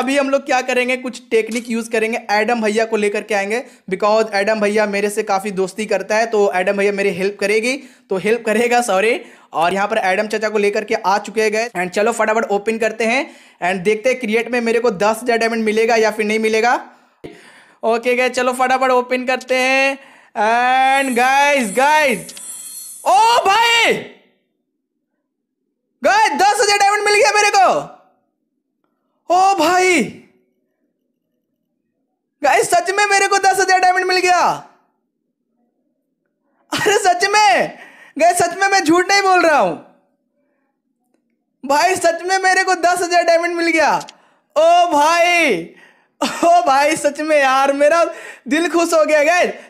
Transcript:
अभी हम लोग क्या करेंगे कुछ टेक्निक यूज़ करेंगे एडम भैया को लेकर के आएंगे बिकॉज एडम भैया मेरे से काफ़ी दोस्ती करता है तो एडम भैया मेरी हेल्प करेगी तो हेल्प करेगा सॉरी और यहाँ पर एडम चाचा को लेकर के आ चुके गए एंड चलो फटाफट ओपन करते हैं एंड देखते हैं क्रिएट में मेरे को दस हज़ार डायमंड मिलेगा या फिर नहीं मिलेगा ओके गए चलो फटाफट ओपन करते हैं एंड गाइस गाइस ओ भाई गाइस दस हजार डायमंड मिल गया मेरे को ओ भाई गाइस सच में मेरे को दस हजार डायमंड मिल गया अरे सच में गाइस सच में मैं झूठ नहीं बोल रहा हूं भाई सच में मेरे को दस हजार डायमंड मिल गया ओ भाई ओ भाई सच में यार मेरा दिल खुश हो गया गए